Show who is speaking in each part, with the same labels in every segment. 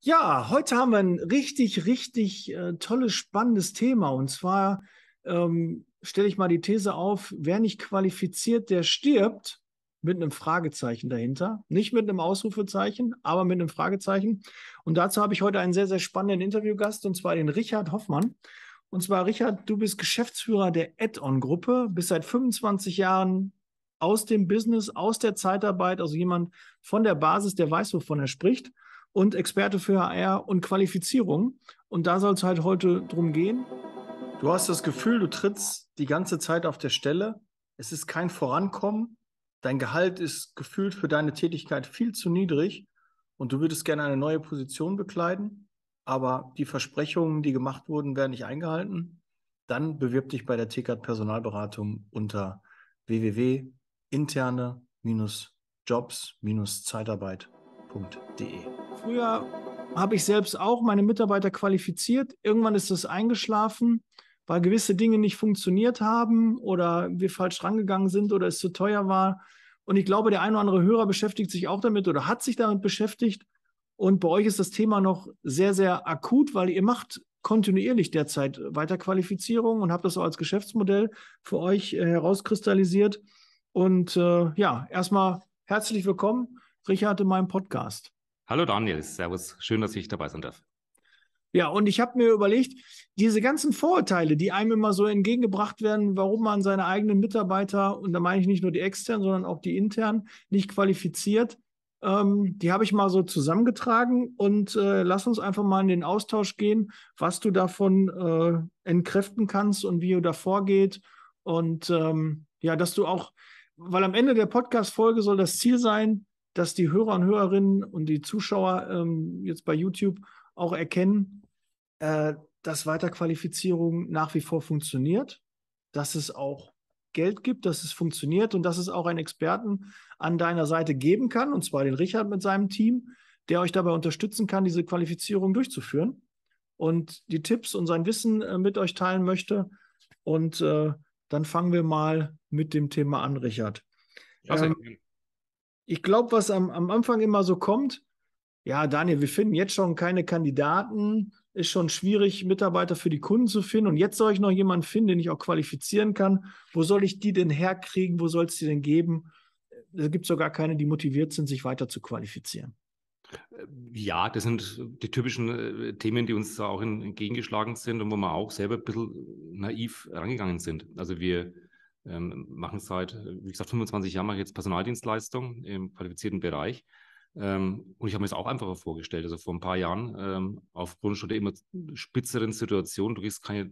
Speaker 1: Ja, heute haben wir ein richtig, richtig äh, tolles, spannendes Thema. Und zwar ähm, stelle ich mal die These auf, wer nicht qualifiziert, der stirbt mit einem Fragezeichen dahinter. Nicht mit einem Ausrufezeichen, aber mit einem Fragezeichen. Und dazu habe ich heute einen sehr, sehr spannenden Interviewgast, und zwar den Richard Hoffmann. Und zwar, Richard, du bist Geschäftsführer der Add-on-Gruppe, bist seit 25 Jahren aus dem Business, aus der Zeitarbeit, also jemand von der Basis, der weiß, wovon er spricht und Experte für HR und Qualifizierung. Und da soll es halt heute drum gehen. Du hast das Gefühl, du trittst die ganze Zeit auf der Stelle. Es ist kein Vorankommen. Dein Gehalt ist gefühlt für deine Tätigkeit viel zu niedrig und du würdest gerne eine neue Position bekleiden, aber die Versprechungen, die gemacht wurden, werden nicht eingehalten. Dann bewirb dich bei der TKAT Personalberatung unter www.interne-jobs-zeitarbeit.de. Früher habe ich selbst auch meine Mitarbeiter qualifiziert. Irgendwann ist das eingeschlafen, weil gewisse Dinge nicht funktioniert haben oder wir falsch rangegangen sind oder es zu teuer war. Und ich glaube, der ein oder andere Hörer beschäftigt sich auch damit oder hat sich damit beschäftigt. Und bei euch ist das Thema noch sehr, sehr akut, weil ihr macht kontinuierlich derzeit Weiterqualifizierung und habt das auch als Geschäftsmodell für euch äh, herauskristallisiert. Und äh, ja, erstmal herzlich willkommen, Richard, in meinem Podcast.
Speaker 2: Hallo Daniel, Servus, schön, dass ich dabei sein darf.
Speaker 1: Ja, und ich habe mir überlegt, diese ganzen Vorurteile, die einem immer so entgegengebracht werden, warum man seine eigenen Mitarbeiter, und da meine ich nicht nur die externen, sondern auch die internen, nicht qualifiziert, ähm, die habe ich mal so zusammengetragen und äh, lass uns einfach mal in den Austausch gehen, was du davon äh, entkräften kannst und wie du da vorgehst. Und ähm, ja, dass du auch, weil am Ende der Podcast-Folge soll das Ziel sein, dass die Hörer und Hörerinnen und die Zuschauer ähm, jetzt bei YouTube auch erkennen, äh, dass Weiterqualifizierung nach wie vor funktioniert, dass es auch Geld gibt, dass es funktioniert und dass es auch einen Experten an deiner Seite geben kann, und zwar den Richard mit seinem Team, der euch dabei unterstützen kann, diese Qualifizierung durchzuführen und die Tipps und sein Wissen äh, mit euch teilen möchte. Und äh, dann fangen wir mal mit dem Thema an, Richard. Ähm, ich glaube, was am, am Anfang immer so kommt, ja, Daniel, wir finden jetzt schon keine Kandidaten, ist schon schwierig, Mitarbeiter für die Kunden zu finden. Und jetzt soll ich noch jemanden finden, den ich auch qualifizieren kann. Wo soll ich die denn herkriegen? Wo soll es die denn geben? Da gibt es sogar keine, die motiviert sind, sich weiter zu qualifizieren.
Speaker 2: Äh, ja, das sind die typischen äh, Themen, die uns da auch entgegengeschlagen sind und wo wir auch selber ein bisschen naiv rangegangen sind. Also wir ähm, machen seit, halt, wie gesagt, 25 Jahren mache jetzt Personaldienstleistung im qualifizierten Bereich. Ähm, und ich habe mir das auch einfacher vorgestellt. Also vor ein paar Jahren, ähm, aufgrund schon der immer spitzeren Situation, du kriegst keine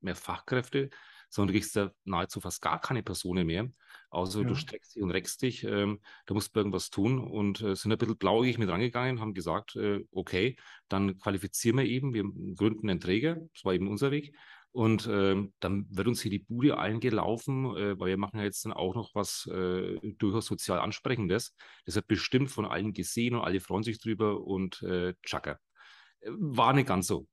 Speaker 2: mehr Fachkräfte, sondern du kriegst da nahezu fast gar keine Personen mehr. Außer ja. du streckst dich und reckst dich, ähm, da musst du irgendwas tun und äh, sind ein bisschen blauäugig mit rangegangen, haben gesagt, äh, okay, dann qualifizieren wir eben, wir gründen einen Träger, das war eben unser Weg, und ähm, dann wird uns hier die Bude eingelaufen, äh, weil wir machen ja jetzt dann auch noch was äh, durchaus sozial Ansprechendes. Das wird bestimmt von allen gesehen und alle freuen sich drüber und äh, tschakka. Äh, war nicht ganz so.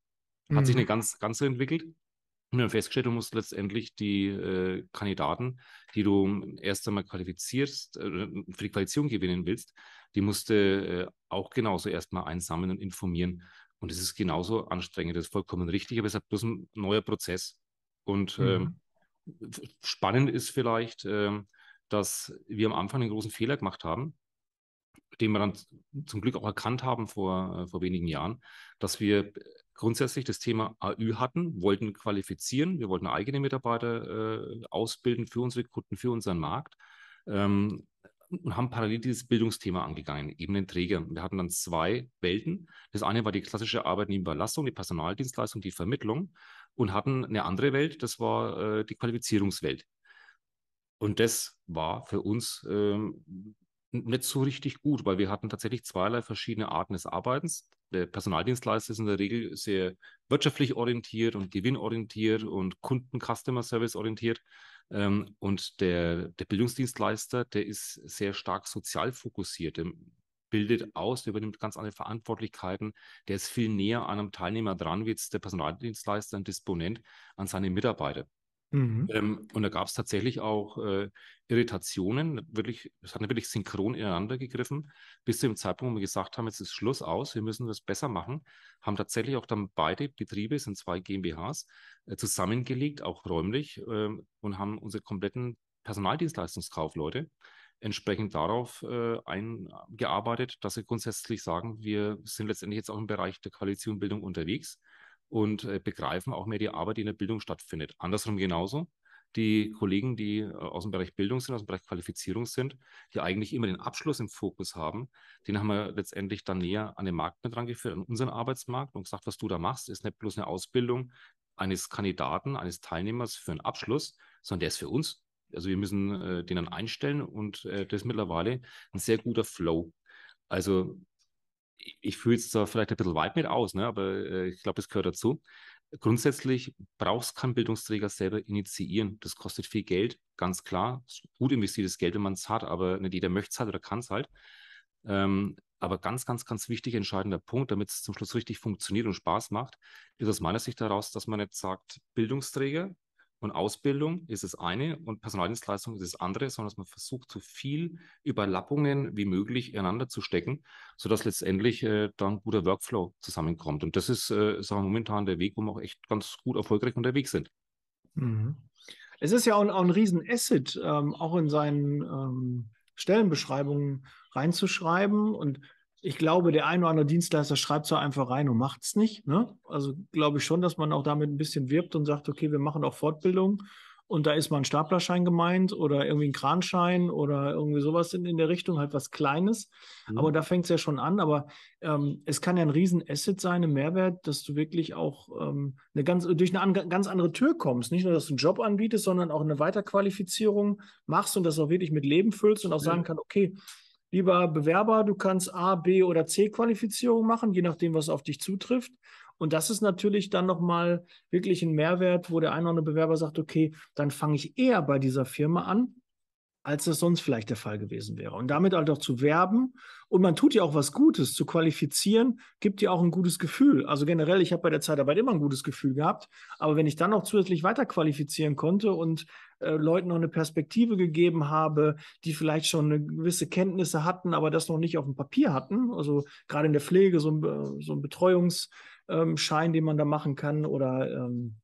Speaker 2: Hat mhm. sich nicht ganz, ganz so entwickelt. Und wir haben festgestellt, du musst letztendlich die äh, Kandidaten, die du ähm, erst einmal qualifizierst, äh, äh, für die Qualifizierung gewinnen willst, die musste äh, auch genauso erstmal einsammeln und informieren. Und es ist genauso anstrengend, das ist vollkommen richtig, aber es ist bloß ein neuer Prozess. Und ähm, mhm. ähm, spannend ist vielleicht, ähm, dass wir am Anfang einen großen Fehler gemacht haben, den wir dann zum Glück auch erkannt haben vor, äh, vor wenigen Jahren, dass wir grundsätzlich das Thema AÜ hatten, wollten qualifizieren, wir wollten eigene Mitarbeiter äh, ausbilden für unsere Kunden, für unseren Markt. Ähm, und haben parallel dieses Bildungsthema angegangen, eben den Träger. Wir hatten dann zwei Welten. Das eine war die klassische Arbeit Überlassung, die Personaldienstleistung, die Vermittlung und hatten eine andere Welt, das war äh, die Qualifizierungswelt. Und das war für uns ähm, nicht so richtig gut, weil wir hatten tatsächlich zweierlei verschiedene Arten des Arbeitens. Der Personaldienstleister ist in der Regel sehr wirtschaftlich orientiert und gewinnorientiert und Kunden-Customer-Service orientiert. Ähm, und der, der Bildungsdienstleister, der ist sehr stark sozial fokussiert. Der bildet aus, der übernimmt ganz andere Verantwortlichkeiten. Der ist viel näher an einem Teilnehmer dran, wie jetzt der Personaldienstleister, ein Disponent, an seine Mitarbeiter. Mhm. Ähm, und da gab es tatsächlich auch äh, Irritationen. Wirklich, es hat wirklich synchron ineinander gegriffen, bis zu dem Zeitpunkt, wo wir gesagt haben, jetzt ist Schluss aus, wir müssen das besser machen. Haben tatsächlich auch dann beide Betriebe, sind zwei GmbHs, äh, zusammengelegt, auch räumlich, äh, und haben unsere kompletten Personaldienstleistungskaufleute entsprechend darauf äh, eingearbeitet, dass sie grundsätzlich sagen, wir sind letztendlich jetzt auch im Bereich der Koalitionbildung unterwegs und äh, begreifen auch mehr die Arbeit, die in der Bildung stattfindet. Andersrum genauso. Die Kollegen, die äh, aus dem Bereich Bildung sind, aus dem Bereich Qualifizierung sind, die eigentlich immer den Abschluss im Fokus haben, den haben wir letztendlich dann näher an den Markt mit rangeführt, an unseren Arbeitsmarkt und gesagt, was du da machst, ist nicht bloß eine Ausbildung eines Kandidaten, eines Teilnehmers für einen Abschluss, sondern der ist für uns. Also wir müssen äh, den dann einstellen und äh, das ist mittlerweile ein sehr guter Flow. Also ich fühle es zwar vielleicht ein bisschen weit mit aus, ne, aber äh, ich glaube, es gehört dazu. Grundsätzlich braucht es keinen Bildungsträger selber initiieren. Das kostet viel Geld, ganz klar. Gut investiertes Geld, wenn man es hat, aber nicht jeder möchte es halt oder kann es halt. Ähm, aber ganz, ganz, ganz wichtig, entscheidender Punkt, damit es zum Schluss richtig funktioniert und Spaß macht, ist aus meiner Sicht daraus, dass man jetzt sagt, Bildungsträger und Ausbildung ist das eine und Personaldienstleistung ist das andere, sondern dass man versucht, so viel Überlappungen wie möglich ineinander zu stecken, sodass letztendlich äh, dann guter Workflow zusammenkommt. Und das ist, äh, sagen wir, momentan der Weg, wo wir auch echt ganz gut erfolgreich unterwegs sind.
Speaker 1: Mhm. Es ist ja auch ein, auch ein Riesen-Asset, ähm, auch in seinen ähm, Stellenbeschreibungen reinzuschreiben. Und ich glaube, der ein oder andere Dienstleister schreibt es einfach rein und macht es nicht. Ne? Also glaube ich schon, dass man auch damit ein bisschen wirbt und sagt, okay, wir machen auch Fortbildung und da ist mal ein Staplerschein gemeint oder irgendwie ein Kranschein oder irgendwie sowas in, in der Richtung, halt was Kleines. Mhm. Aber da fängt es ja schon an. Aber ähm, es kann ja ein Riesen-Asset sein, ein Mehrwert, dass du wirklich auch ähm, eine ganz, durch eine an, ganz andere Tür kommst. Nicht nur, dass du einen Job anbietest, sondern auch eine Weiterqualifizierung machst und das auch wirklich mit Leben füllst und auch mhm. sagen kann, okay, lieber Bewerber, du kannst A, B oder C Qualifizierung machen, je nachdem, was auf dich zutrifft. Und das ist natürlich dann nochmal wirklich ein Mehrwert, wo der eine oder andere Bewerber sagt, okay, dann fange ich eher bei dieser Firma an, als das sonst vielleicht der Fall gewesen wäre. Und damit halt auch zu werben und man tut ja auch was Gutes, zu qualifizieren, gibt ja auch ein gutes Gefühl. Also generell, ich habe bei der Zeitarbeit immer ein gutes Gefühl gehabt, aber wenn ich dann noch zusätzlich weiter qualifizieren konnte und äh, Leuten noch eine Perspektive gegeben habe, die vielleicht schon eine gewisse Kenntnisse hatten, aber das noch nicht auf dem Papier hatten, also gerade in der Pflege so ein, äh, so ein Betreuungsschein, ähm, den man da machen kann oder ähm,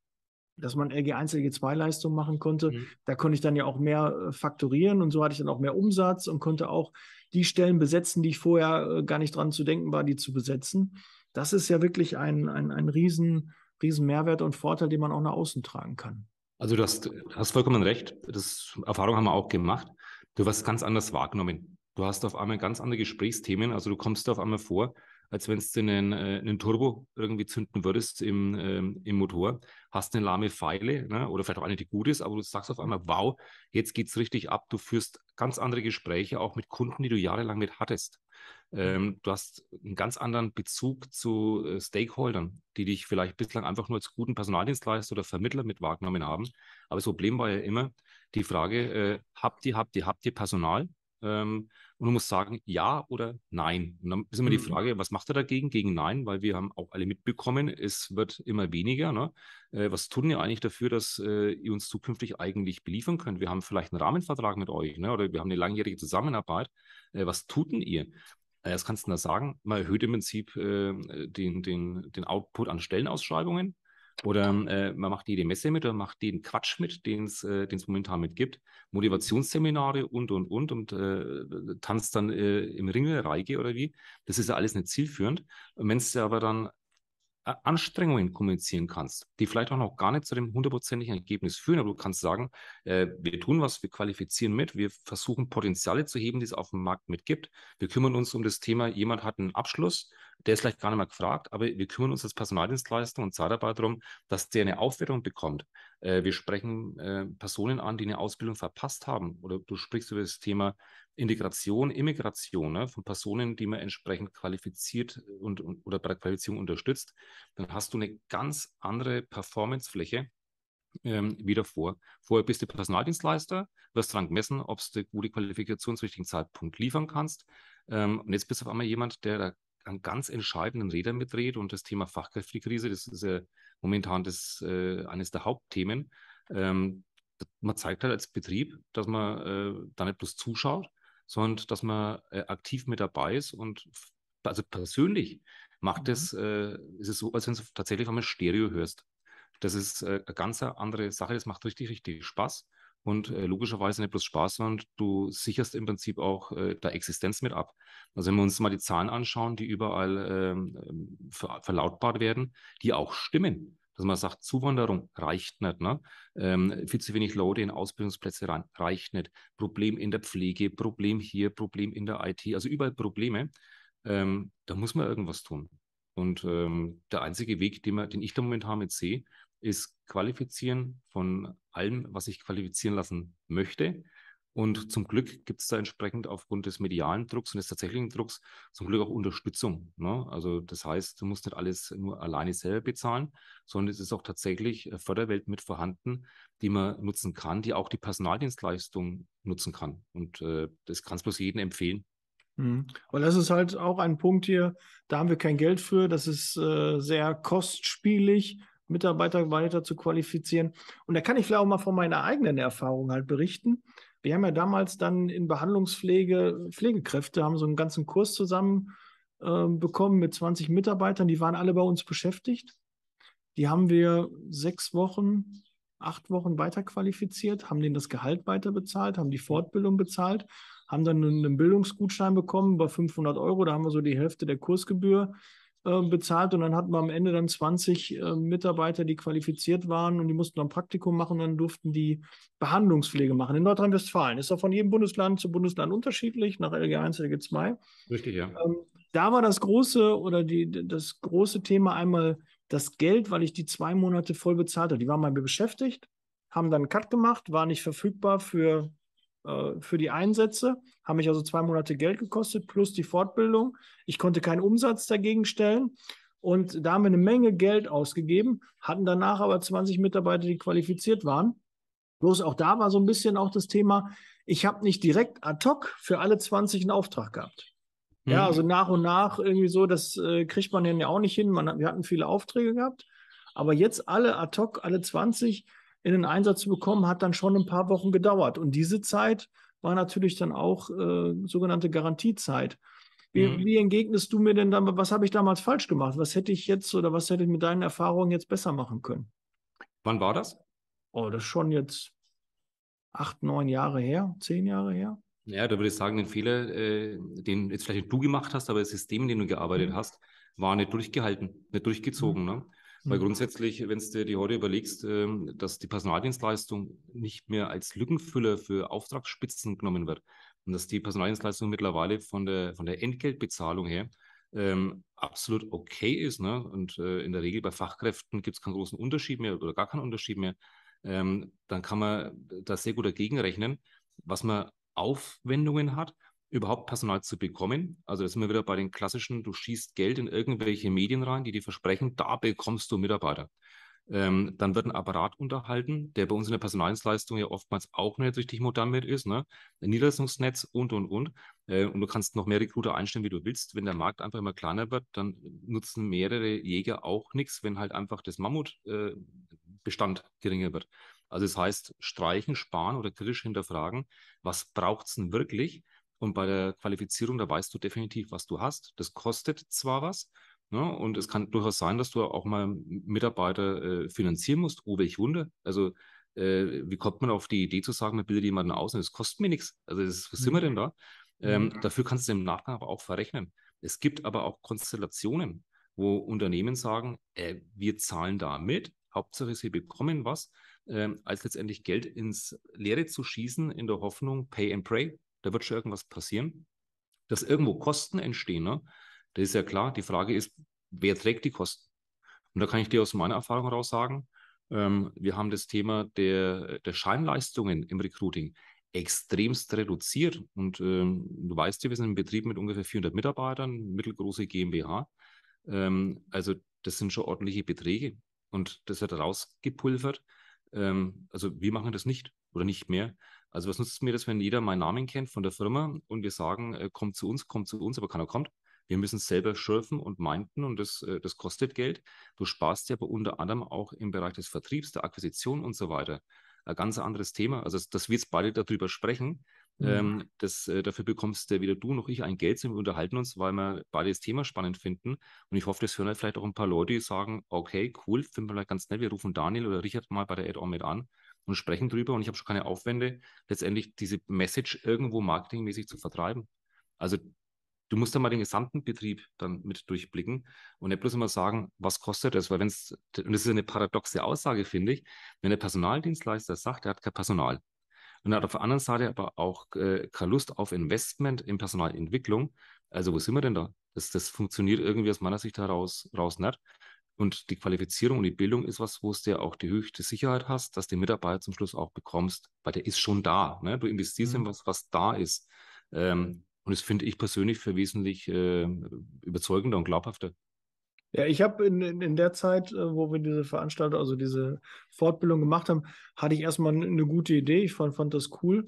Speaker 1: dass man LG1, LG2-Leistung machen konnte. Mhm. Da konnte ich dann ja auch mehr äh, faktorieren und so hatte ich dann auch mehr Umsatz und konnte auch die Stellen besetzen, die ich vorher äh, gar nicht dran zu denken war, die zu besetzen. Das ist ja wirklich ein, ein, ein riesen, riesen Mehrwert und Vorteil, den man auch nach außen tragen kann.
Speaker 2: Also du hast, hast vollkommen recht. Das Erfahrung haben wir auch gemacht. Du wirst ganz anders wahrgenommen. Du hast auf einmal ganz andere Gesprächsthemen. Also du kommst auf einmal vor, als wenn du einen, äh, einen Turbo irgendwie zünden würdest im, ähm, im Motor, hast eine lahme Pfeile ne? oder vielleicht auch eine, die gut ist, aber du sagst auf einmal, wow, jetzt geht es richtig ab. Du führst ganz andere Gespräche, auch mit Kunden, die du jahrelang mit hattest. Mhm. Ähm, du hast einen ganz anderen Bezug zu äh, Stakeholdern, die dich vielleicht bislang einfach nur als guten Personaldienstleister oder Vermittler mit wahrgenommen haben. Aber das Problem war ja immer die Frage, äh, habt ihr, habt ihr, habt ihr Personal? Ähm, und man muss sagen, ja oder nein. Und dann ist immer mhm. die Frage, was macht er dagegen? Gegen Nein, weil wir haben auch alle mitbekommen, es wird immer weniger. Ne? Äh, was tun wir eigentlich dafür, dass äh, ihr uns zukünftig eigentlich beliefern könnt? Wir haben vielleicht einen Rahmenvertrag mit euch ne? oder wir haben eine langjährige Zusammenarbeit. Äh, was tut denn ihr? Das äh, kannst du da sagen. Man erhöht im Prinzip äh, den, den, den Output an Stellenausschreibungen. Oder äh, man macht jede Messe mit oder macht den Quatsch mit, den es äh, momentan mit gibt. Motivationsseminare und, und, und und äh, tanzt dann äh, im Ringel oder wie. Das ist ja alles nicht zielführend. Und wenn es aber dann Anstrengungen kommunizieren kannst, die vielleicht auch noch gar nicht zu dem hundertprozentigen Ergebnis führen, aber du kannst sagen, äh, wir tun was, wir qualifizieren mit, wir versuchen Potenziale zu heben, die es auf dem Markt mitgibt. Wir kümmern uns um das Thema, jemand hat einen Abschluss, der ist vielleicht gar nicht mehr gefragt, aber wir kümmern uns als Personaldienstleister und Zeitarbeiter darum, dass der eine Aufwertung bekommt. Äh, wir sprechen äh, Personen an, die eine Ausbildung verpasst haben oder du sprichst über das Thema Integration, Immigration ne, von Personen, die man entsprechend qualifiziert äh, und, und, oder bei der Qualifizierung unterstützt, dann hast du eine ganz andere Performancefläche ähm, wie davor. Vorher bist du Personaldienstleister, wirst dran gemessen, ob du gute Qualifikation zum richtigen Zeitpunkt liefern kannst. Ähm, und jetzt bist du auf einmal jemand, der da an ganz entscheidenden Rädern mitdreht und das Thema Fachkräftekrise, das ist ja momentan das, äh, eines der Hauptthemen. Ähm, man zeigt halt als Betrieb, dass man äh, da nicht bloß zuschaut, sondern dass man äh, aktiv mit dabei ist und also persönlich macht mhm. es, mhm. äh, ist es so, als wenn du tatsächlich einmal Stereo hörst. Das ist äh, eine ganz andere Sache, das macht richtig, richtig Spaß und äh, logischerweise nicht bloß Spaß, sondern du sicherst im Prinzip auch äh, da Existenz mit ab. Also wenn wir uns mal die Zahlen anschauen, die überall ähm, ähm ver verlautbart werden, die auch stimmen dass man sagt, Zuwanderung reicht nicht, ne? Ähm, viel zu wenig Leute in Ausbildungsplätze rein, reicht nicht, Problem in der Pflege, Problem hier, Problem in der IT, also überall Probleme. Ähm, da muss man irgendwas tun. Und ähm, der einzige Weg, den, wir, den ich da momentan mit sehe, ist qualifizieren von allem, was ich qualifizieren lassen möchte und zum Glück gibt es da entsprechend aufgrund des medialen Drucks und des tatsächlichen Drucks zum Glück auch Unterstützung. Ne? Also das heißt, du musst nicht alles nur alleine selber bezahlen, sondern es ist auch tatsächlich Förderwelt mit vorhanden, die man nutzen kann, die auch die Personaldienstleistung nutzen kann. Und äh, das kannst du bloß jedem empfehlen.
Speaker 1: Mhm. das ist halt auch ein Punkt hier, da haben wir kein Geld für, das ist äh, sehr kostspielig. Mitarbeiter weiter zu qualifizieren. Und da kann ich vielleicht auch mal von meiner eigenen Erfahrung halt berichten. Wir haben ja damals dann in Behandlungspflege, Pflegekräfte haben so einen ganzen Kurs zusammen äh, bekommen mit 20 Mitarbeitern, die waren alle bei uns beschäftigt. Die haben wir sechs Wochen, acht Wochen weiterqualifiziert, haben denen das Gehalt weiter bezahlt, haben die Fortbildung bezahlt, haben dann einen Bildungsgutschein bekommen bei 500 Euro. Da haben wir so die Hälfte der Kursgebühr ähm, bezahlt und dann hatten wir am Ende dann 20 äh, Mitarbeiter, die qualifiziert waren und die mussten dann Praktikum machen, dann durften die Behandlungspflege machen. In Nordrhein-Westfalen ist doch von jedem Bundesland zu Bundesland unterschiedlich, nach LG 1, LG 2. Richtig, ja. Ähm, da war das große oder die, das große Thema einmal das Geld, weil ich die zwei Monate voll bezahlt habe. Die waren mal beschäftigt, haben dann einen Cut gemacht, war nicht verfügbar für äh, für die Einsätze, haben mich also zwei Monate Geld gekostet plus die Fortbildung. Ich konnte keinen Umsatz dagegen stellen und da haben wir eine Menge Geld ausgegeben, hatten danach aber 20 Mitarbeiter, die qualifiziert waren. Bloß auch da war so ein bisschen auch das Thema, ich habe nicht direkt ad hoc für alle 20 einen Auftrag gehabt. Mhm. Ja, also nach und nach irgendwie so, das äh, kriegt man ja auch nicht hin. Man, wir hatten viele Aufträge gehabt, aber jetzt alle ad hoc, alle 20, in den Einsatz zu bekommen, hat dann schon ein paar Wochen gedauert. Und diese Zeit war natürlich dann auch äh, sogenannte Garantiezeit. Wie, mhm. wie, entgegnest du mir denn dann, was habe ich damals falsch gemacht? Was hätte ich jetzt oder was hätte ich mit deinen Erfahrungen jetzt besser machen können? Wann war das? Oh, das ist schon jetzt acht, neun Jahre her, zehn Jahre her.
Speaker 2: Ja, da würde ich sagen, den Fehler, äh, den jetzt vielleicht nicht du gemacht hast, aber das System, in dem du gearbeitet mhm. hast, war nicht durchgehalten, nicht durchgezogen. Mhm. Ne? Weil mhm. grundsätzlich, wenn du dir heute überlegst, ähm, dass die Personaldienstleistung nicht mehr als Lückenfüller für Auftragsspitzen genommen wird und dass die Personaldienstleistung mittlerweile von der, von der Entgeltbezahlung her ähm, absolut okay ist. Ne? Und äh, in der Regel bei Fachkräften gibt es keinen großen Unterschied mehr oder gar keinen Unterschied mehr. Ähm, dann kann man da sehr gut dagegen rechnen, was man Aufwendungen hat überhaupt Personal zu bekommen. Also da sind wir wieder bei den klassischen, du schießt Geld in irgendwelche Medien rein, die dir versprechen, da bekommst du Mitarbeiter. Ähm, dann wird ein Apparat unterhalten, der bei uns in der Personaldienstleistung ja oftmals auch nicht richtig modern mit ist, ne? Ein Niederlassungsnetz und, und, und. Äh, und du kannst noch mehr Recruiter einstellen, wie du willst. Wenn der Markt einfach immer kleiner wird, dann nutzen mehrere Jäger auch nichts, wenn halt einfach das Mammutbestand äh, geringer wird. Also das heißt, streichen, sparen oder kritisch hinterfragen, was braucht es denn wirklich? Und bei der Qualifizierung, da weißt du definitiv, was du hast. Das kostet zwar was, ne? und es mhm. kann durchaus sein, dass du auch mal Mitarbeiter äh, finanzieren musst. Oh, welch Wunder. Also, äh, wie kommt man auf die Idee zu sagen, man bildet jemanden aus und das kostet mir nichts? Also, das, was mhm. sind wir denn mhm. da? Ähm, mhm. Dafür kannst du im Nachgang aber auch verrechnen. Es gibt aber auch Konstellationen, wo Unternehmen sagen, äh, wir zahlen da mit, Hauptsache sie bekommen was, äh, als letztendlich Geld ins Leere zu schießen in der Hoffnung, Pay and Pray, da wird schon irgendwas passieren, dass irgendwo Kosten entstehen. Ne? Das ist ja klar. Die Frage ist, wer trägt die Kosten? Und da kann ich dir aus meiner Erfahrung heraus sagen, ähm, wir haben das Thema der, der Scheinleistungen im Recruiting extremst reduziert. Und ähm, du weißt ja, wir sind ein Betrieb mit ungefähr 400 Mitarbeitern, mittelgroße GmbH. Ähm, also das sind schon ordentliche Beträge und das hat rausgepulvert. Ähm, also wir machen das nicht oder nicht mehr. Also was nutzt es mir das, wenn jeder meinen Namen kennt von der Firma und wir sagen, äh, kommt zu uns, kommt zu uns, aber keiner kommt. Wir müssen es selber schürfen und meinten und das, äh, das kostet Geld. Du sparst dir aber unter anderem auch im Bereich des Vertriebs, der Akquisition und so weiter. Ein ganz anderes Thema. Also dass wir jetzt beide darüber sprechen, mhm. ähm, das, äh, dafür bekommst äh, weder du noch ich ein Geld, sondern wir unterhalten uns, weil wir beide das Thema spannend finden. Und ich hoffe, das hören halt vielleicht auch ein paar Leute, die sagen, okay, cool, finden wir vielleicht ganz nett, wir rufen Daniel oder Richard mal bei der Add-on mit an und sprechen drüber und ich habe schon keine Aufwände, letztendlich diese Message irgendwo marketingmäßig zu vertreiben. Also du musst da mal den gesamten Betrieb dann mit durchblicken und nicht bloß immer sagen, was kostet das? Weil wenn es, und das ist eine paradoxe Aussage, finde ich, wenn der Personaldienstleister sagt, er hat kein Personal und er hat auf der anderen Seite aber auch äh, keine Lust auf Investment in Personalentwicklung, also wo sind wir denn da? Das, das funktioniert irgendwie aus meiner Sicht heraus raus nicht. Und die Qualifizierung und die Bildung ist was, wo du ja auch die höchste Sicherheit hast, dass die Mitarbeiter zum Schluss auch bekommst, weil der ist schon da. Ne? Du investierst mhm. in was, was da ist. Ähm, mhm. und das finde ich persönlich für wesentlich äh, überzeugender und glaubhafter.
Speaker 1: Ja, ich habe in, in, in, der Zeit, äh, wo wir diese Veranstaltung, also diese Fortbildung gemacht haben, hatte ich erstmal eine gute Idee. Ich fand, fand das cool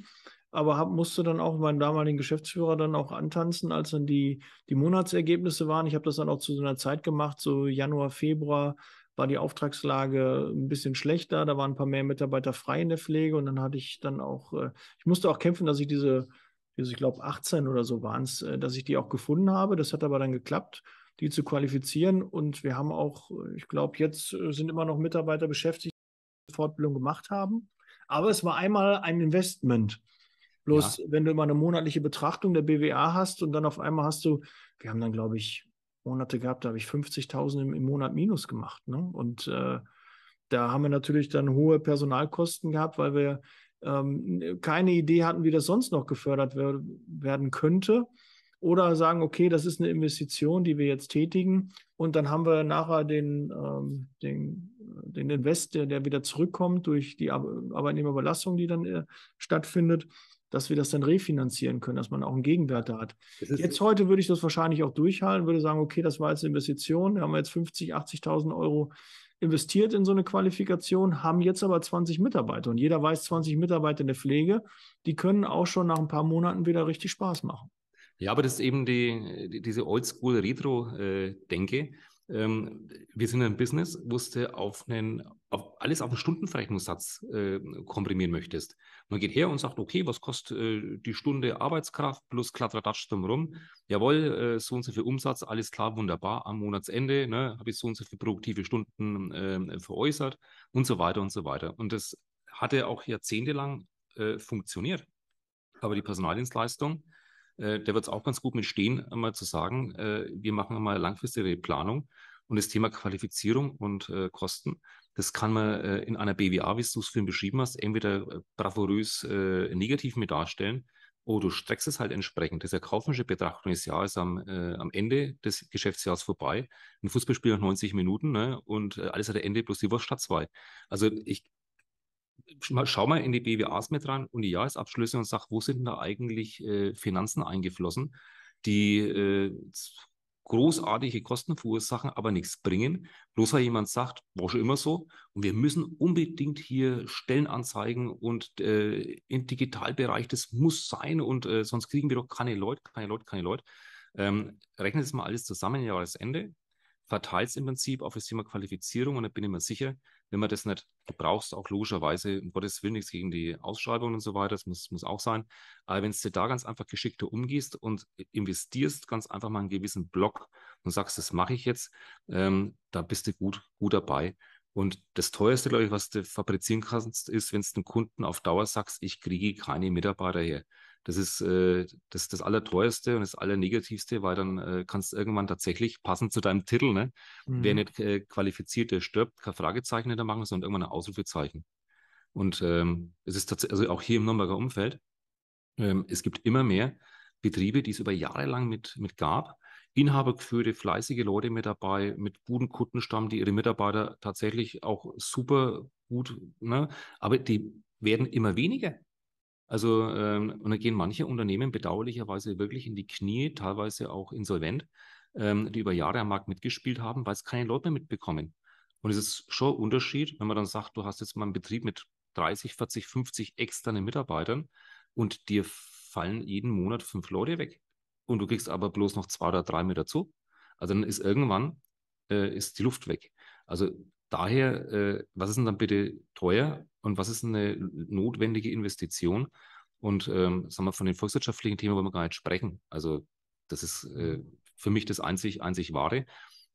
Speaker 1: aber hab, musste dann auch meinen damaligen Geschäftsführer dann auch antanzen, als dann die, die Monatsergebnisse waren. Ich habe das dann auch zu so einer Zeit gemacht, so Januar, Februar war die Auftragslage ein bisschen schlechter, da waren ein paar mehr Mitarbeiter frei in der Pflege und dann hatte ich dann auch, äh, ich musste auch kämpfen, dass ich diese, diese ich glaube 18 oder so waren es, äh, dass ich die auch gefunden habe. Das hat aber dann geklappt die zu qualifizieren. Und wir haben auch, äh, ich glaube, jetzt sind immer noch Mitarbeiter beschäftigt, die Fortbildung gemacht haben. Aber es war einmal ein Investment. Bloß, ja. wenn du immer eine monatliche Betrachtung der BWA hast und dann auf einmal hast du, wir haben dann, glaube ich, Monate gehabt, da habe ich 50.000 im, im, Monat minus gemacht. Ne? Und äh, da haben wir natürlich dann hohe Personalkosten gehabt, weil wir ähm, keine Idee hatten, wie das sonst noch gefördert wer werden könnte. Oder sagen, okay, das ist eine Investition, die wir jetzt tätigen. Und dann haben wir nachher den, ähm, den, den Invest, der, der wieder zurückkommt durch die Ar Arbeitnehmerbelastung, die dann äh, stattfindet dass wir das dann refinanzieren können, dass man auch einen Gegenwert da hat. Jetzt heute würde ich das wahrscheinlich auch durchhalten, würde sagen, okay, das war jetzt eine Investition, wir haben jetzt 50, 80.000 Euro investiert in so eine Qualifikation, haben jetzt aber 20 Mitarbeiter und jeder weiß, 20 Mitarbeiter in der Pflege, die können auch schon nach ein paar Monaten wieder richtig Spaß machen.
Speaker 2: Ja, aber das ist eben die, die diese Oldschool-Retro-Denke ähm, wir sind ein Business, wo du auf einen, auf alles auf einen Stundenverrechnungssatz äh, komprimieren möchtest. Man geht her und sagt, okay, was kostet äh, die Stunde Arbeitskraft plus Kladradatsch drumherum? Jawohl, äh, so und so viel Umsatz, alles klar, wunderbar. Am Monatsende ne, habe ich so und so viele produktive Stunden ähm, veräußert und so weiter und so weiter. Und das hatte auch jahrzehntelang äh, funktioniert. Aber die Personaldienstleistung äh, der wird es auch ganz gut mitstehen, einmal zu sagen, äh, wir machen einmal langfristige Planung und das Thema Qualifizierung und äh, Kosten, das kann man äh, in einer BWA, wie du es vorhin beschrieben hast, entweder äh, bravourös negativ mit darstellen oder du streckst es halt entsprechend. Das ist ja kaufmännische Betrachtung des Jahres am, äh, am Ende des Geschäftsjahres vorbei. Ein Fußballspiel nach 90 Minuten ne? und äh, alles hat Ende plus die Wurst statt zwei. Also ich schau mal in die BWAs mit rein und die Jahresabschlüsse und sag, wo sind da eigentlich äh, Finanzen eingeflossen, die äh, großartige Kosten verursachen, aber nichts bringen. Bloß weil jemand sagt, war schon immer so und wir müssen unbedingt hier Stellen anzeigen und äh, im Digitalbereich, das muss sein und äh, sonst kriegen wir doch keine Leute, keine Leute, keine Leute. Ähm, rechnet es mal alles zusammen, Jahresende, verteilt es im Prinzip auf das Thema Qualifizierung und da bin ich mir sicher, wenn man das nicht brauchst, auch logischerweise, um Gottes Willen nichts gegen die Ausschreibungen und so weiter, das muss, muss auch sein. Aber wenn du da ganz einfach geschickter umgehst und investierst ganz einfach mal einen gewissen Block und sagst, das mache ich jetzt, ähm, da bist du gut, gut dabei. Und das teuerste, glaube ich, was du fabrizieren kannst, ist, wenn du dem Kunden auf Dauer sagst, ich kriege keine Mitarbeiter her. Das ist äh, das, das Allertreueste und das Allernegativste, weil dann äh, kannst du irgendwann tatsächlich, passend zu deinem Titel, ne, mhm. wer nicht äh, qualifiziert, der stirbt, kein Fragezeichen da machen, sondern irgendwann ein Ausrufezeichen. Und ähm, es ist tatsächlich, also auch hier im Nürnberger Umfeld, ähm, es gibt immer mehr Betriebe, die es über Jahre lang mit, mit gab. Inhabergeführte, fleißige Leute mit dabei, mit guten Kundenstamm, die ihre Mitarbeiter tatsächlich auch super gut, ne? aber die werden immer weniger. Also, ähm, und da gehen manche Unternehmen bedauerlicherweise wirklich in die Knie, teilweise auch insolvent, ähm, die über Jahre am Markt mitgespielt haben, weil es keine Leute mehr mitbekommen. Und es ist schon ein Unterschied, wenn man dann sagt, du hast jetzt mal einen Betrieb mit 30, 40, 50 externen Mitarbeitern und dir fallen jeden Monat fünf Leute weg. Und du kriegst aber bloß noch zwei oder drei mit dazu. Also dann ist irgendwann äh, ist die Luft weg. Also daher, äh, was ist denn dann bitte teuer und was ist eine notwendige Investition? Und ähm, sagen wir, von den volkswirtschaftlichen Themen wollen wir gar nicht sprechen. Also das ist äh, mhm. für mich das einzig, einzig Wahre.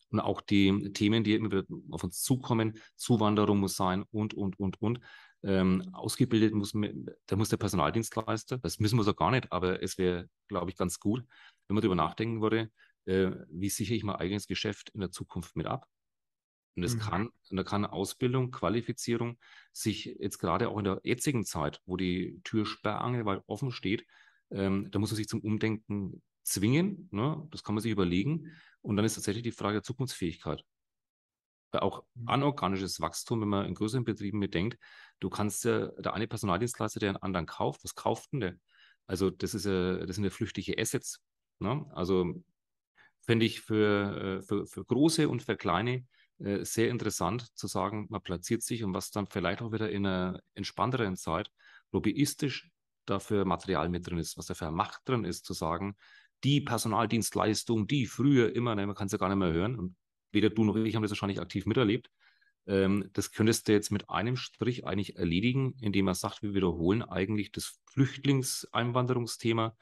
Speaker 2: Und auch die Themen, die auf uns zukommen, Zuwanderung muss sein und, und, und, und. Ähm, ausgebildet muss, da muss der Personaldienstleister, das müssen wir so gar nicht, aber es wäre, glaube ich, ganz gut, wenn man darüber nachdenken würde, äh, wie sichere ich mein eigenes Geschäft in der Zukunft mit ab? Und es mhm. kann, da kann Ausbildung, Qualifizierung sich jetzt gerade auch in der jetzigen Zeit, wo die Tür sperrangelweit offen steht, ähm, da muss man sich zum Umdenken zwingen. Ne? Das kann man sich überlegen. Und dann ist tatsächlich die Frage der Zukunftsfähigkeit. Weil auch mhm. anorganisches Wachstum, wenn man in größeren Betrieben bedenkt, du kannst ja, der eine Personaldienstleister, der einen anderen kauft, was kauft denn der? Also das ist ja, das sind ja flüchtige Assets. Ne? Also fände ich für, äh, für, für große und für kleine äh, sehr interessant zu sagen, man platziert sich und was dann vielleicht auch wieder in einer entspannteren Zeit lobbyistisch dafür Material mit drin ist, was dafür Macht drin ist, zu sagen, die Personaldienstleistung, die früher immer, ne, man kann es ja gar nicht mehr hören, und weder du noch ich haben das wahrscheinlich aktiv miterlebt, ähm, das könntest du jetzt mit einem Strich eigentlich erledigen, indem man sagt, wir wiederholen eigentlich das Flüchtlingseinwanderungsthema,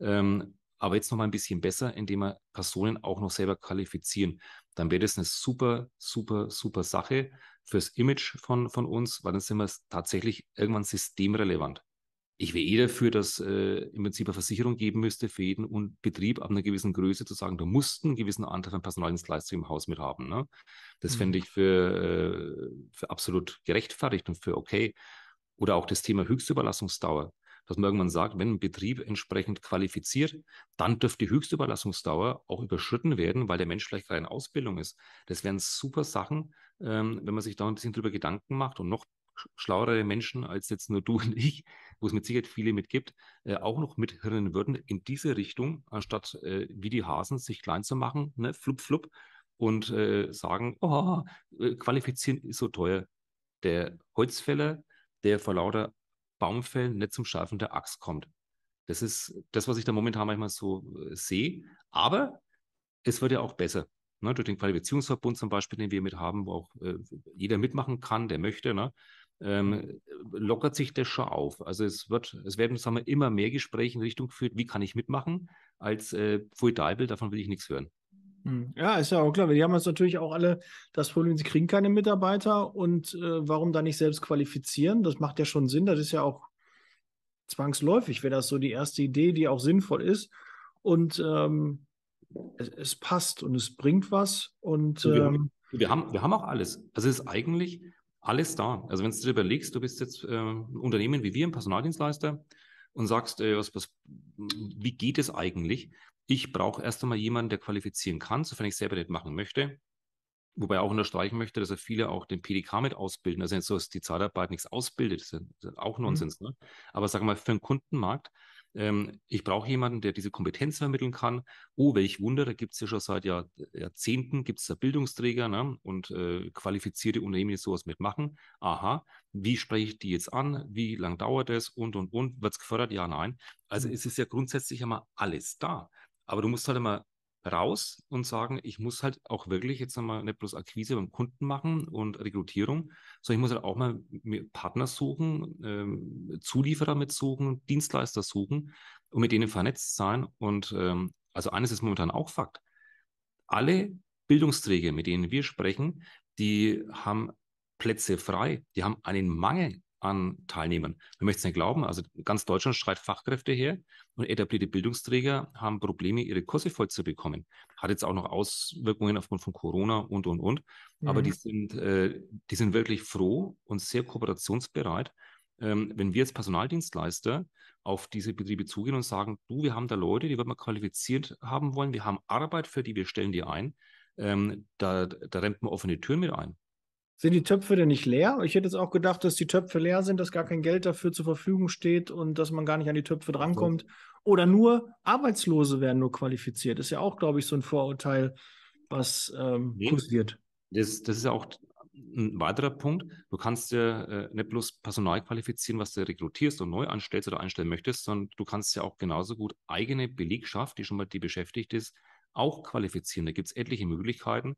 Speaker 2: ähm, aber jetzt noch mal ein bisschen besser, indem wir Personen auch noch selber qualifizieren. Dann wäre das eine super, super, super Sache fürs Image von, von uns, weil dann sind wir tatsächlich irgendwann systemrelevant. Ich wäre eh dafür, dass äh, im Prinzip eine Versicherung geben müsste für jeden und Betrieb ab einer gewissen Größe zu sagen, du musst einen gewissen Anteil an Personaldienstleistungen im Haus mit haben. Ne? Das mhm. fände ich für, äh, für absolut gerechtfertigt und für okay. Oder auch das Thema Höchstüberlassungsdauer dass man irgendwann sagt, wenn ein Betrieb entsprechend qualifiziert, dann dürfte die höchste Überlassungsdauer auch überschritten werden, weil der Mensch vielleicht gerade in Ausbildung ist. Das wären super Sachen, ähm, wenn man sich da ein bisschen drüber Gedanken macht und noch schlauere Menschen als jetzt nur du und ich, wo es mit Sicherheit viele mitgibt, äh, auch noch mithirnen würden in diese Richtung, anstatt äh, wie die Hasen sich klein zu machen, ne, flup, flup, und äh, sagen, oh, äh, qualifizieren ist so teuer. Der Holzfäller, der vor lauter Baumfällen, nicht zum Schärfen der Axt kommt. Das ist das, was ich da momentan manchmal so äh, sehe. Aber es wird ja auch besser. Ne? Durch den Qualifizierungsverbund zum Beispiel, den wir mit haben, wo auch äh, jeder mitmachen kann, der möchte, ne? ähm, lockert sich das schon auf. Also es wird, es werden sagen wir, immer mehr Gespräche in Richtung geführt, wie kann ich mitmachen als äh, Feudalbild, davon will ich nichts hören.
Speaker 1: Hm. Ja, ist ja auch klar. Die haben jetzt natürlich auch alle das Problem, sie kriegen keine Mitarbeiter und äh, warum dann nicht selbst qualifizieren? Das macht ja schon Sinn. Das ist ja auch zwangsläufig, wäre das so die erste Idee, die auch sinnvoll ist. Und ähm, es, es, passt und es bringt was. Und, ähm, wir, haben, ähm,
Speaker 2: wir, haben, wir haben auch alles. Also es ist eigentlich alles da. Also wenn du dir überlegst, du bist jetzt äh, ein Unternehmen wie wir, ein Personaldienstleister, und sagst, äh, was, was, wie geht es eigentlich? ich brauche erst einmal jemanden, der qualifizieren kann, sofern ich selber nicht machen möchte. Wobei auch unterstreichen möchte, dass er viele auch den PDK mit ausbilden. Also nicht so, dass die Zeitarbeit nichts ausbildet, das ist auch mhm. Nonsens. Mhm. Ne? Aber sag mal, für einen Kundenmarkt, ähm, ich brauche jemanden, der diese Kompetenz vermitteln kann. Oh, welch Wunder, da gibt es ja schon seit Jahr, Jahrzehnten, gibt es da Bildungsträger ne? und äh, qualifizierte Unternehmen, die sowas mitmachen. Aha, wie spreche ich die jetzt an? Wie lange dauert es? Und, und, und. Wird es gefördert? Ja, nein. Also mhm. es ist ja grundsätzlich einmal alles da. Aber du musst halt immer raus und sagen, ich muss halt auch wirklich jetzt einmal nicht bloß Akquise beim Kunden machen und Rekrutierung, sondern ich muss halt auch mal Partner suchen, ähm, Zulieferer mitsuchen, Dienstleister suchen und mit denen vernetzt sein. Und ähm, also eines ist momentan auch Fakt. Alle Bildungsträger, mit denen wir sprechen, die haben Plätze frei, die haben einen Mangel an Teilnehmern. Wir möchten es nicht glauben, also ganz Deutschland schreit Fachkräfte her und etablierte Bildungsträger haben Probleme, ihre Kurse voll zu bekommen. Hat jetzt auch noch Auswirkungen aufgrund von Corona und, und, und. Mhm. Aber die mhm. sind, äh, die sind wirklich froh und sehr kooperationsbereit, ähm, wenn wir als Personaldienstleister auf diese Betriebe zugehen und sagen, du, wir haben da Leute, die wir mal qualifiziert haben wollen, wir haben Arbeit für die, wir stellen die ein, ähm, da, da rennt man offene Türen mit ein.
Speaker 1: Sind die Töpfe denn nicht leer? Ich hätte jetzt auch gedacht, dass die Töpfe leer sind, dass gar kein Geld dafür zur Verfügung steht und dass man gar nicht an die Töpfe drankommt. Oder nur Arbeitslose werden nur qualifiziert. Ist ja auch, glaube ich, so ein Vorurteil, was ähm, nee. kursiert.
Speaker 2: Das, das ist ja auch ein weiterer Punkt. Du kannst ja äh, nicht bloß Personal qualifizieren, was du rekrutierst und neu anstellst oder einstellen möchtest, sondern du kannst ja auch genauso gut eigene Belegschaft, die schon mal die beschäftigt ist, auch qualifizieren. Da gibt es etliche Möglichkeiten.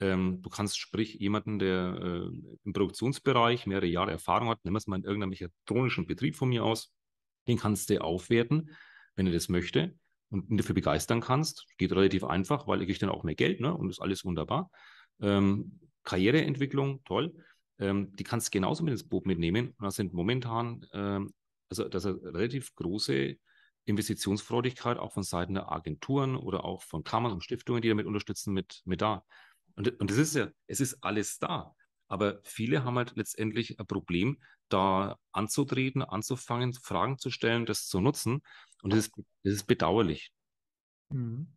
Speaker 2: Ähm, du kannst sprich jemanden, der äh, im Produktionsbereich mehrere Jahre Erfahrung hat, nimm es mal in irgendeinem elektronischen Betrieb von mir aus, den kannst du aufwerten, wenn er das möchte und ihn dafür begeistern kannst. Geht relativ einfach, weil er kriegt dann auch mehr Geld ne? und ist alles wunderbar. Ähm, Karriereentwicklung, toll. Ähm, die kannst du genauso mit ins Boot mitnehmen. Und das sind momentan, ähm, also das ist eine relativ große Investitionsfreudigkeit auch von Seiten der Agenturen oder auch von Kammern und Stiftungen, die damit unterstützen, mit, mit da. Und, und das ist ja, es ist alles da. Aber viele haben halt letztendlich ein Problem, da anzutreten, anzufangen, Fragen zu stellen, das zu nutzen. Und das ist, das ist bedauerlich.
Speaker 1: Mhm.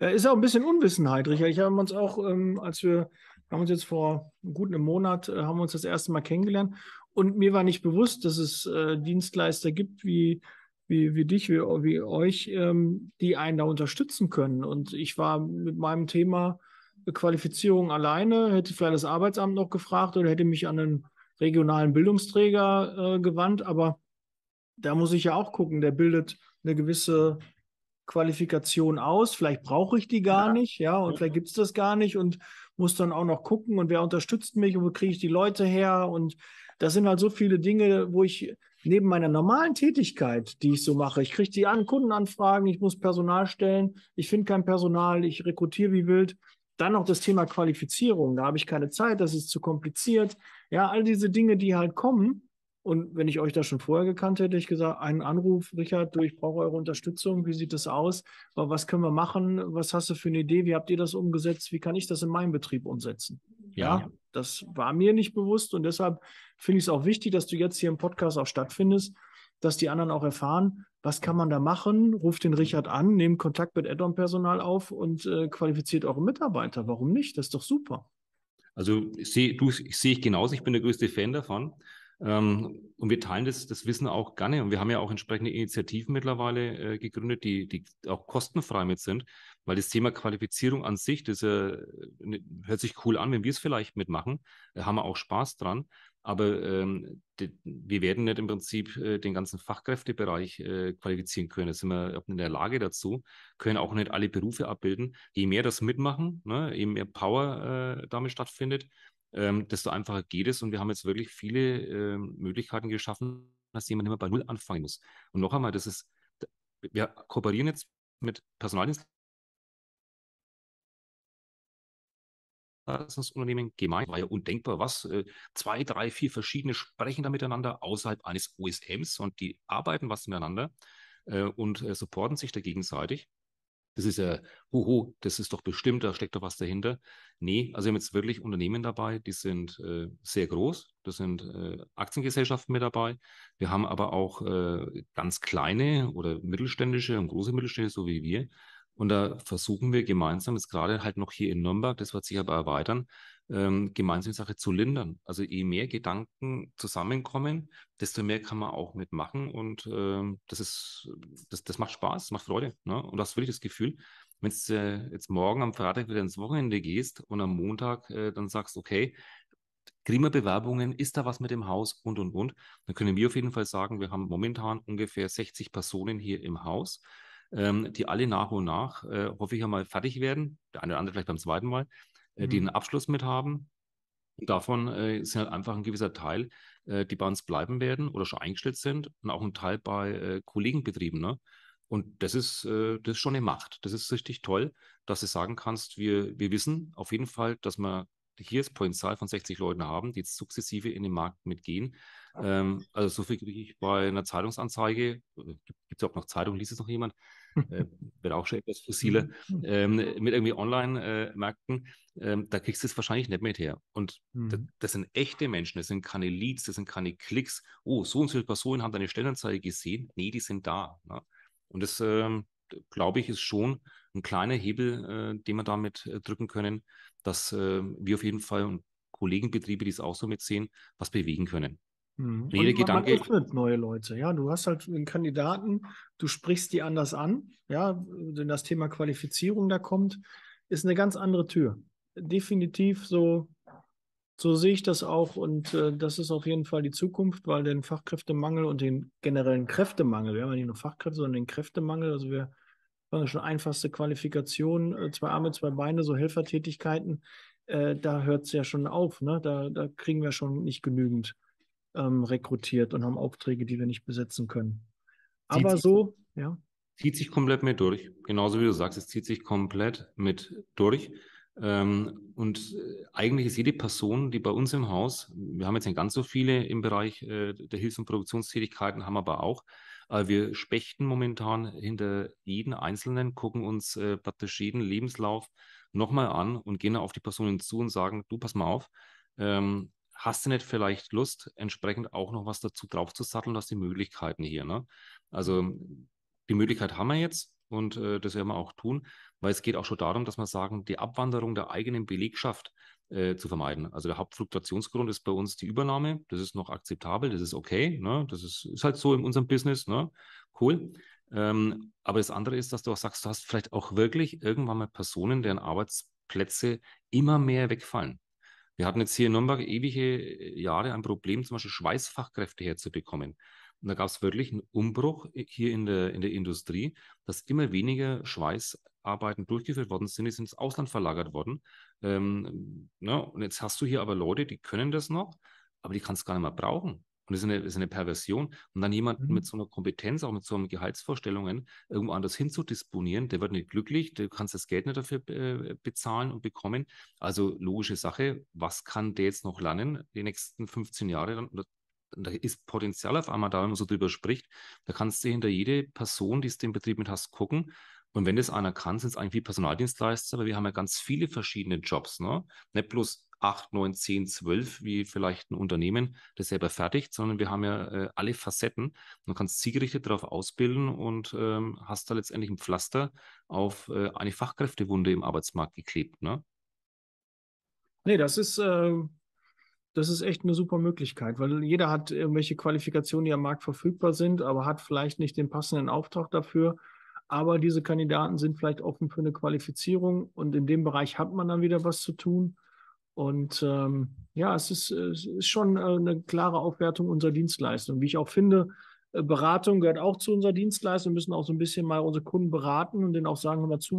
Speaker 1: Äh, ist auch ein bisschen Unwissenheit, Richard. Ich habe uns auch, ähm, als wir, haben uns jetzt vor gut einem Monat, äh, haben wir uns das erste Mal kennengelernt. Und mir war nicht bewusst, dass es äh, Dienstleister gibt wie, wie, wie dich, wie, wie euch, ähm, die einen da unterstützen können. Und ich war mit meinem Thema Qualifizierung alleine, hätte vielleicht das Arbeitsamt noch gefragt oder hätte mich an einen regionalen Bildungsträger äh, gewandt. Aber da muss ich ja auch gucken, der bildet eine gewisse Qualifikation aus. Vielleicht brauche ich die gar ja. nicht, ja, und vielleicht gibt es das gar nicht und muss dann auch noch gucken und wer unterstützt mich und wo kriege ich die Leute her und das sind halt so viele Dinge, wo ich neben meiner normalen Tätigkeit, die ich so mache, ich kriege die an Kundenanfragen, ich muss Personal stellen, ich finde kein Personal, ich rekrutiere wie wild, dann noch das Thema Qualifizierung. Da habe ich keine Zeit, das ist zu kompliziert. Ja, all diese Dinge, die halt kommen. Und wenn ich euch das schon vorher gekannt hätte, hätte ich gesagt, einen Anruf, Richard, du, ich brauche eure Unterstützung. Wie sieht das aus? Was können wir machen? Was hast du für eine Idee? Wie habt ihr das umgesetzt? Wie kann ich das in meinem Betrieb umsetzen? Ja, ja das war mir nicht bewusst und deshalb finde ich es auch wichtig, dass du jetzt hier im Podcast auch stattfindest, dass die anderen auch erfahren, was kann man da machen, ruft den Richard an, nehmt Kontakt mit Add-on-Personal auf und äh, qualifiziert eure Mitarbeiter. Warum nicht? Das ist doch super.
Speaker 2: Also sehe ich seh genauso, ich bin der größte Fan davon. Ähm, und wir teilen das, das Wissen auch gerne. Und wir haben ja auch entsprechende Initiativen mittlerweile äh, gegründet, die, die auch kostenfrei mit sind, weil das Thema Qualifizierung an sich, das äh, ne, hört sich cool an, wenn wir es vielleicht mitmachen, da haben wir auch Spaß dran. Aber ähm, die, wir werden nicht im Prinzip äh, den ganzen Fachkräftebereich äh, qualifizieren können. Da sind wir in der Lage dazu, können auch nicht alle Berufe abbilden. Je mehr das mitmachen, ne, je mehr Power äh, damit stattfindet, ähm, desto einfacher geht es. Und wir haben jetzt wirklich viele ähm, Möglichkeiten geschaffen, dass jemand immer bei Null anfangen muss. Und noch einmal, das ist, wir kooperieren jetzt mit Personaldienst Unternehmen gemeint. War ja undenkbar, was? Äh, zwei, drei, vier verschiedene sprechen da miteinander außerhalb eines OSMs und die arbeiten was miteinander äh, und äh, supporten sich da gegenseitig. Das ist ja, hoho, das ist doch bestimmt, da steckt doch was dahinter. Nee, also wir haben jetzt wirklich Unternehmen dabei, die sind äh, sehr groß, das sind äh, Aktiengesellschaften mit dabei. Wir haben aber auch äh, ganz kleine oder mittelständische und große Mittelständische, so wie wir, und da versuchen wir gemeinsam, jetzt gerade halt noch hier in Nürnberg, das wird sich aber erweitern, ähm, die Sache zu lindern. Also je mehr Gedanken zusammenkommen, desto mehr kann man auch mitmachen. Und ähm, das ist, das, das macht Spaß, das macht Freude. Ne? Und du hast wirklich das Gefühl, wenn du äh, jetzt morgen am Freitag wieder ins Wochenende gehst und am Montag äh, dann sagst, okay, Klimabewerbungen, ist da was mit dem Haus und und und, dann können wir auf jeden Fall sagen, wir haben momentan ungefähr 60 Personen hier im Haus ähm, die alle nach und nach, äh, hoffe ich einmal, fertig werden. Der eine oder andere vielleicht beim zweiten Mal, äh, mhm. den Abschluss mit haben. Davon äh, sind halt einfach ein gewisser Teil, äh, die bei uns bleiben werden oder schon eingestellt sind und auch ein Teil bei äh, Kollegenbetrieben. Ne? Und das ist, äh, das ist schon eine Macht. Das ist richtig toll, dass du sagen kannst, wir, wir wissen auf jeden Fall, dass wir hier hohes Potenzial von 60 Leuten haben, die jetzt sukzessive in den Markt mitgehen. Ähm, also so viel kriege ich bei einer Zeitungsanzeige, gibt es auch noch Zeitung, liest es noch jemand, äh, wird auch schon etwas fossiler, mhm. Mhm. ähm, mit irgendwie Online-Märkten, ähm, da kriegst du es wahrscheinlich nicht mit her. Und mhm. das, das, sind echte Menschen, das sind keine Leads, das sind keine Klicks. Oh, so und so viele Personen haben deine Stellenanzeige gesehen. Nee, die sind da. Ne? Und das, ähm, glaube ich, ist schon ein kleiner Hebel, äh, den wir damit äh, drücken können, dass äh, wir auf jeden Fall und Kollegenbetriebe, die es auch so mitsehen, was bewegen können. Mhm. Jeder Gedanke. Man
Speaker 1: öffnet neue Leute, ja. Du hast halt einen Kandidaten, du sprichst die anders an, ja, wenn das Thema Qualifizierung da kommt, ist eine ganz andere Tür. Definitiv so, so sehe ich das auch und äh, das ist auf jeden Fall die Zukunft, weil den Fachkräftemangel und den generellen Kräftemangel, wir haben ja nicht nur Fachkräfte, sondern den Kräftemangel, also wir sondern schon einfachste Qualifikation, äh, zwei Arme, zwei Beine, so Helfertätigkeiten, äh, da hört es ja schon auf. Ne? Da, da, kriegen wir schon nicht genügend ähm, rekrutiert und haben Aufträge, die wir nicht besetzen können. Aber zieht so, ja.
Speaker 2: Zieht sich komplett mit durch. Genauso wie du sagst, es zieht sich komplett mit durch. Ähm, und äh, eigentlich ist jede Person, die bei uns im Haus, wir haben jetzt nicht ganz so viele im Bereich äh, der Hilfs- und Produktionstätigkeiten, haben aber auch, äh, wir spechten momentan hinter jeden Einzelnen, gucken uns äh, praktisch jeden Lebenslauf nochmal an und gehen auf die Personen zu und sagen, du pass mal auf, ähm, hast du nicht vielleicht Lust, entsprechend auch noch was dazu drauf zu satteln, dass die Möglichkeiten hier, ne? Also mhm. die Möglichkeit haben wir jetzt, und äh, das werden wir auch tun, weil es geht auch schon darum, dass wir sagen, die Abwanderung der eigenen Belegschaft äh, zu vermeiden. Also der Hauptfluktuationsgrund ist bei uns die Übernahme. Das ist noch akzeptabel, das ist okay. Ne? Das ist, ist halt so in unserem Business. Ne? Cool. Ähm, aber das andere ist, dass du auch sagst, du hast vielleicht auch wirklich irgendwann mal Personen, deren Arbeitsplätze immer mehr wegfallen. Wir hatten jetzt hier in Nürnberg ewige äh, Jahre ein Problem, zum Beispiel Schweißfachkräfte herzubekommen. Und da gab es wirklich einen Umbruch hier in der, in der Industrie, dass immer weniger Schweißarbeiten durchgeführt worden sind, die sind ins Ausland verlagert worden. Ähm, na, ne, und jetzt hast du hier aber Leute, die können das noch, aber die kannst du gar nicht mehr brauchen. Und das ist eine, das ist eine Perversion. Und dann jemanden mhm. mit so einer Kompetenz, auch mit so einem Gehaltsvorstellungen, irgendwo anders hinzudisponieren, der wird nicht glücklich, du kannst das Geld nicht dafür äh, bezahlen und bekommen. Also logische Sache, was kann der jetzt noch lernen, die nächsten 15 Jahre dann, oder da ist Potenzial auf einmal da, wenn man so drüber spricht. Da kannst du hinter jede Person, die es den Betrieb mit hast, gucken. Und wenn das einer kann, sind es eigentlich wie Personaldienstleister, weil wir haben ja ganz viele verschiedene Jobs. Ne? Nicht bloß 8, 9, 10, 12, wie vielleicht ein Unternehmen, das selber fertigt, sondern wir haben ja äh, alle Facetten. Man kann zielgerichtet darauf ausbilden und ähm, hast da letztendlich ein Pflaster auf äh, eine Fachkräftewunde im Arbeitsmarkt geklebt. Ne?
Speaker 1: Nee, das ist äh, das ist echt eine super Möglichkeit, weil jeder hat irgendwelche Qualifikationen, die am Markt verfügbar sind, aber hat vielleicht nicht den passenden Auftrag dafür. Aber diese Kandidaten sind vielleicht offen für eine Qualifizierung und in dem Bereich hat man dann wieder was zu tun. Und ähm, ja, es ist, es ist schon äh, eine klare Aufwertung unserer Dienstleistung. Wie ich auch finde, äh, Beratung gehört auch zu unserer Dienstleistung. Wir müssen auch so ein bisschen mal unsere Kunden beraten und denen auch sagen, hör das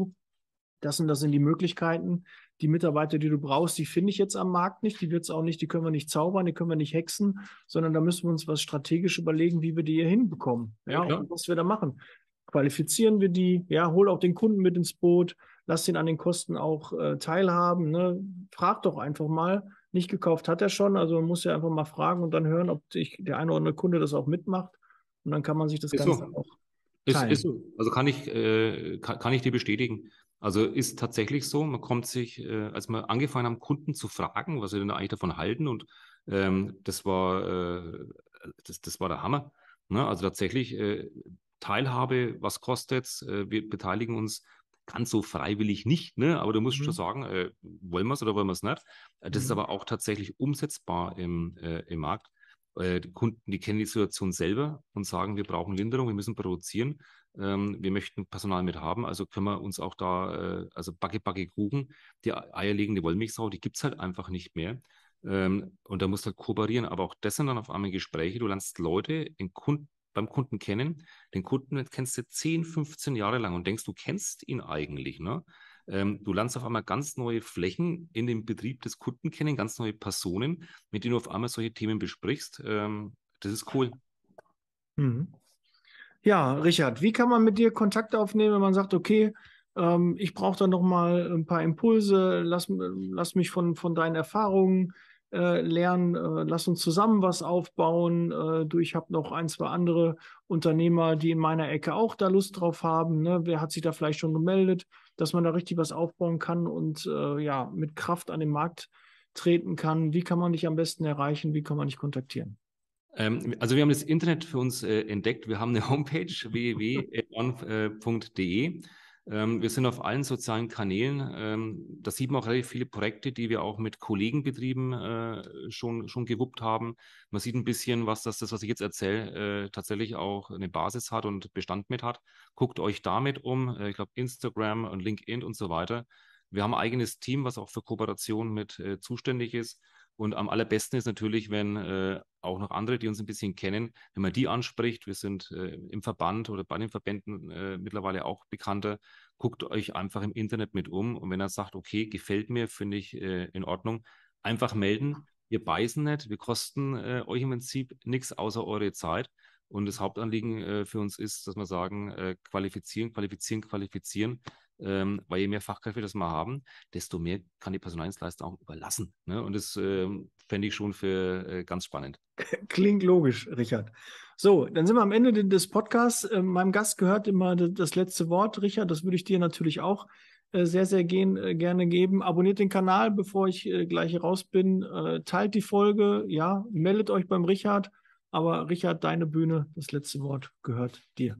Speaker 1: und das sind die Möglichkeiten die Mitarbeiter, die du brauchst, die finde ich jetzt am Markt nicht, die wird es auch nicht, die können wir nicht zaubern, die können wir nicht hexen, sondern da müssen wir uns was strategisch überlegen, wie wir die hier hinbekommen. Ja, ja und was wir da machen. Qualifizieren wir die, ja, hol auch den Kunden mit ins Boot, lass ihn an den Kosten auch äh, teilhaben. Ne? Frag doch einfach mal. Nicht gekauft hat er schon, also man muss ja einfach mal fragen und dann hören, ob ich, der eine oder andere Kunde das auch mitmacht. Und dann kann man sich das ist Ganze so. auch ist, ist, so.
Speaker 2: Also kann ich, äh, kann, kann, ich dir bestätigen. Also ist tatsächlich so, man kommt sich, äh, als wir angefangen haben, Kunden zu fragen, was sie denn eigentlich davon halten, und ähm, das war äh, das, das war der Hammer. Ne? Also tatsächlich äh, Teilhabe, was kostet kostet's? Äh, wir beteiligen uns ganz so freiwillig nicht, ne? aber du musst mhm. schon sagen, äh, wollen wir es oder wollen wir es nicht. Äh, das mhm. ist aber auch tatsächlich umsetzbar im, äh, im Markt. Äh, die Kunden, die kennen die Situation selber und sagen, wir brauchen Linderung, wir müssen produzieren. Ähm, wir möchten Personal mit haben, also können wir uns auch da, äh, also Backe, Backe, Kuchen, die eierlegende Wollmilchsau, die gibt es halt einfach nicht mehr. Ähm, und da musst du halt kooperieren. Aber auch das sind dann auf einmal Gespräche. Du lernst Leute Kunden, beim Kunden kennen. Den Kunden kennst du 10, 15 Jahre lang und denkst, du kennst ihn eigentlich. Ne? Ähm, du lernst auf einmal ganz neue Flächen in dem Betrieb des Kunden kennen, ganz neue Personen, mit denen du auf einmal solche Themen besprichst. Ähm, das ist cool.
Speaker 1: Mhm. Ja, Richard, wie kann man mit dir Kontakt aufnehmen, wenn man sagt, okay, ähm, ich brauche da nochmal ein paar Impulse, lass, lass mich von, von deinen Erfahrungen äh, lernen, äh, lass uns zusammen was aufbauen. Äh, du, ich habe noch ein, zwei andere Unternehmer, die in meiner Ecke auch da Lust drauf haben. Ne? Wer hat sich da vielleicht schon gemeldet, dass man da richtig was aufbauen kann und äh, ja, mit Kraft an den Markt treten kann? Wie kann man dich am besten erreichen? Wie kann man dich kontaktieren?
Speaker 2: Ähm, also wir haben das Internet für uns äh, entdeckt. Wir haben eine Homepage www.on.de. Ähm, wir sind auf allen sozialen Kanälen. Ähm, da sieht man auch relativ viele Projekte, die wir auch mit Kollegenbetrieben äh, schon, schon gewuppt haben. Man sieht ein bisschen, was das, das was ich jetzt erzähle, äh, tatsächlich auch eine Basis hat und Bestand mit hat. Guckt euch damit um. Äh, ich glaube, Instagram und LinkedIn und so weiter. Wir haben ein eigenes Team, was auch für Kooperation mit äh, zuständig ist. Und am allerbesten ist natürlich, wenn äh, auch noch andere, die uns ein bisschen kennen, wenn man die anspricht, wir sind äh, im Verband oder bei den Verbänden äh, mittlerweile auch bekannter, guckt euch einfach im Internet mit um und wenn er sagt, okay, gefällt mir, finde ich äh, in Ordnung, einfach melden. Wir beißen nicht, wir kosten äh, euch im Prinzip nichts außer eure Zeit. Und das Hauptanliegen äh, für uns ist, dass wir sagen, äh, qualifizieren, qualifizieren, qualifizieren, ähm, weil je mehr Fachkräfte das mal haben, desto mehr kann die Personaldienstleister auch überlassen. Ne? Und das ähm, fände ich schon für äh, ganz spannend.
Speaker 1: Klingt logisch, Richard. So, dann sind wir am Ende des Podcasts. Äh, meinem Gast gehört immer das letzte Wort, Richard. Das würde ich dir natürlich auch äh, sehr, sehr gehen, äh, gerne geben. Abonniert den Kanal, bevor ich äh, gleich raus bin. teilt die Folge, ja, meldet euch beim Richard. Aber Richard, deine Bühne, das letzte Wort gehört dir.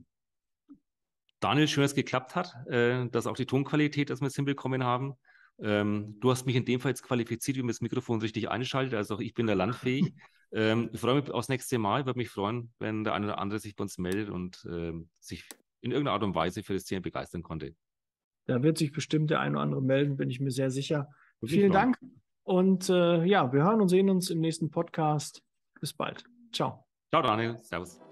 Speaker 2: Daniel, schön, dass es geklappt hat, äh, dass auch die Tonqualität, dass wir es hinbekommen haben. Ähm, du hast mich in dem Fall jetzt qualifiziert, wie man das Mikrofon richtig einschaltet. Also auch ich bin da landfähig. ähm, ich freue mich aufs nächste Mal. Ich Würde mich freuen, wenn der eine oder andere sich bei uns meldet und ähm, sich in irgendeiner Art und Weise für das Thema begeistern konnte.
Speaker 1: Da wird sich bestimmt der eine oder andere melden, bin ich mir sehr sicher. Wirklich Vielen Dank. Und äh, ja, wir hören und sehen uns im nächsten Podcast. Bis bald. Ciao.
Speaker 2: Ciao, Daniel. Servus.